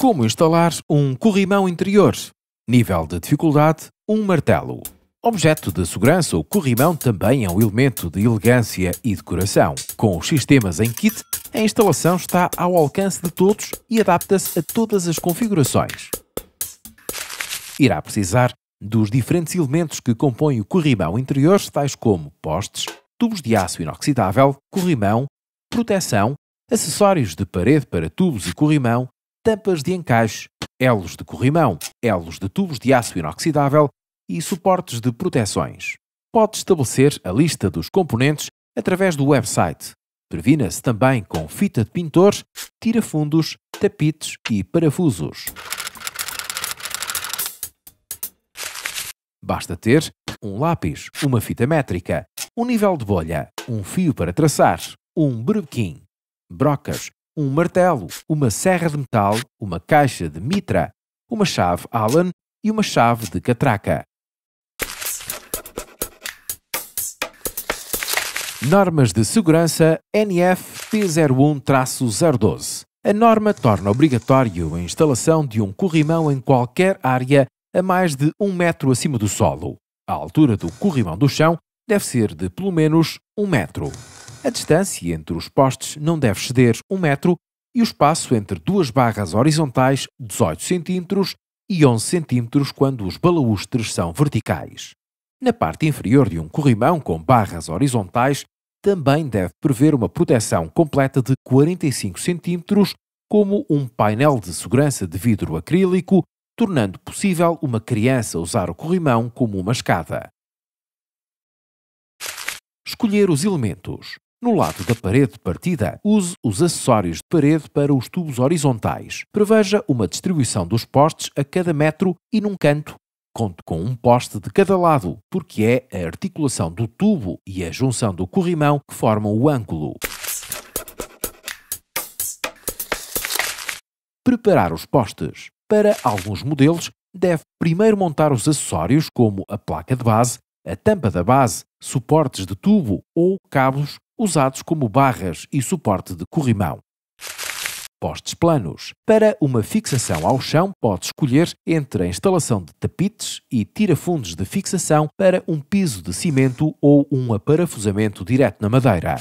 Como instalar um corrimão interior. Nível de dificuldade: um martelo. Objeto de segurança, o corrimão também é um elemento de elegância e decoração. Com os sistemas em kit, a instalação está ao alcance de todos e adapta-se a todas as configurações. Irá precisar dos diferentes elementos que compõem o corrimão interior, tais como postes, tubos de aço inoxidável, corrimão, proteção, acessórios de parede para tubos e corrimão, tampas de encaixe, elos de corrimão, elos de tubos de aço inoxidável e suportes de proteções. Pode estabelecer a lista dos componentes através do website. Previna-se também com fita de pintor, tirafundos, tapetes e parafusos. Basta ter um lápis, uma fita métrica, um nível de bolha, um fio para traçar, um brebequim, brocas, um martelo, uma serra de metal, uma caixa de mitra, uma chave Allen e uma chave de catraca. Normas de Segurança NF P01-012. A norma torna obrigatório a instalação de um corrimão em qualquer área a mais de um metro acima do solo. A altura do corrimão do chão deve ser de pelo menos um metro. A distância entre os postes não deve exceder 1 metro e o espaço entre duas barras horizontais 18 cm e 11 cm quando os balaústres são verticais. Na parte inferior de um corrimão com barras horizontais, também deve prever uma proteção completa de 45 cm, como um painel de segurança de vidro acrílico, tornando possível uma criança usar o corrimão como uma escada. Escolher os elementos. No lado da parede de partida, use os acessórios de parede para os tubos horizontais. Preveja uma distribuição dos postes a cada metro e num canto. Conte com um poste de cada lado, porque é a articulação do tubo e a junção do corrimão que formam o ângulo. Preparar os postes. Para alguns modelos, deve primeiro montar os acessórios como a placa de base, a tampa da base, suportes de tubo ou cabos usados como barras e suporte de corrimão. Postes planos. Para uma fixação ao chão, pode escolher entre a instalação de tapetes e tirafundos de fixação para um piso de cimento ou um aparafusamento direto na madeira.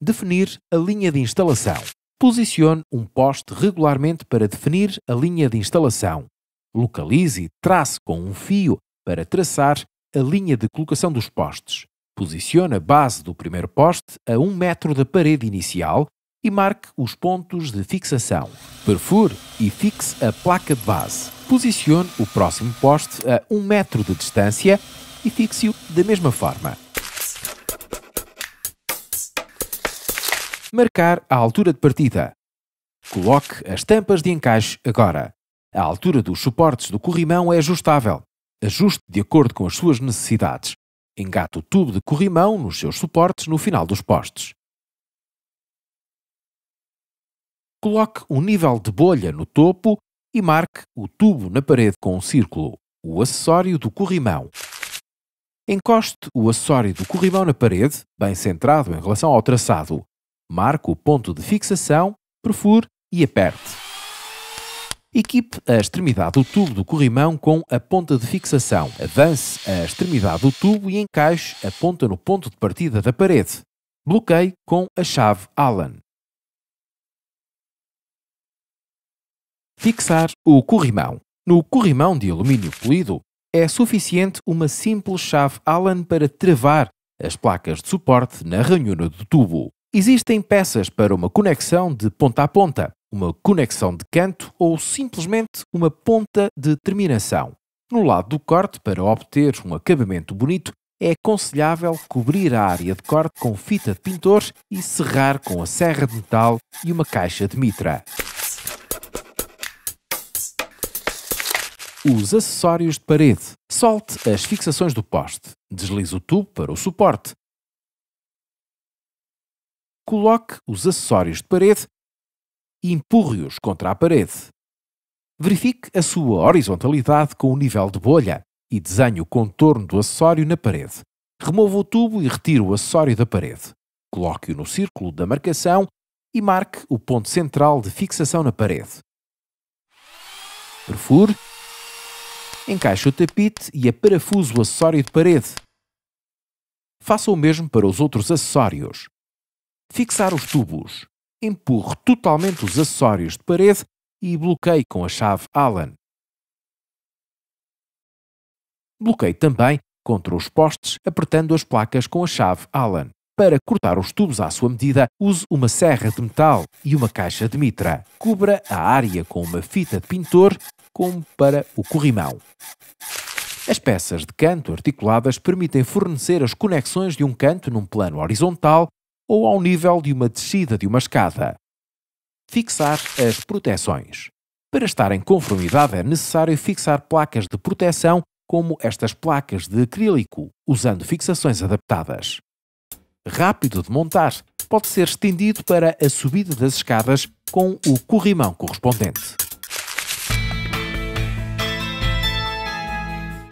Definir a linha de instalação. Posicione um poste regularmente para definir a linha de instalação. Localize e trace com um fio para traçar a linha de colocação dos postes. Posicione a base do primeiro poste a 1 metro da parede inicial e marque os pontos de fixação. Perfure e fixe a placa de base. Posicione o próximo poste a 1 metro de distância e fixe-o da mesma forma. Marcar a altura de partida. Coloque as tampas de encaixe agora. A altura dos suportes do corrimão é ajustável. Ajuste de acordo com as suas necessidades engata o tubo de corrimão nos seus suportes no final dos postes. Coloque um nível de bolha no topo e marque o tubo na parede com um círculo, o acessório do corrimão. Encoste o acessório do corrimão na parede, bem centrado em relação ao traçado. Marque o ponto de fixação, perfure e aperte. Equipe a extremidade do tubo do corrimão com a ponta de fixação. Avance a extremidade do tubo e encaixe a ponta no ponto de partida da parede. Bloqueie com a chave Allen. Fixar o corrimão. No corrimão de alumínio polido, é suficiente uma simples chave Allen para travar as placas de suporte na ranhura do tubo. Existem peças para uma conexão de ponta a ponta uma conexão de canto ou simplesmente uma ponta de terminação. No lado do corte, para obter um acabamento bonito, é aconselhável cobrir a área de corte com fita de pintor e serrar com a serra de metal e uma caixa de mitra. Os acessórios de parede. Solte as fixações do poste. Deslize o tubo para o suporte. Coloque os acessórios de parede e empurre-os contra a parede. Verifique a sua horizontalidade com o nível de bolha e desenhe o contorno do acessório na parede. Remova o tubo e retire o acessório da parede. Coloque-o no círculo da marcação e marque o ponto central de fixação na parede. Perfure. Encaixe o tapete e aparafuse o acessório de parede. Faça o mesmo para os outros acessórios. Fixar os tubos empurro totalmente os acessórios de parede e bloqueio com a chave Allen. Bloqueio também contra os postes apertando as placas com a chave Allen. Para cortar os tubos à sua medida, use uma serra de metal e uma caixa de mitra. Cubra a área com uma fita de pintor, como para o corrimão. As peças de canto articuladas permitem fornecer as conexões de um canto num plano horizontal ou ao nível de uma descida de uma escada. Fixar as proteções. Para estar em conformidade é necessário fixar placas de proteção como estas placas de acrílico, usando fixações adaptadas. Rápido de montar, pode ser estendido para a subida das escadas com o corrimão correspondente.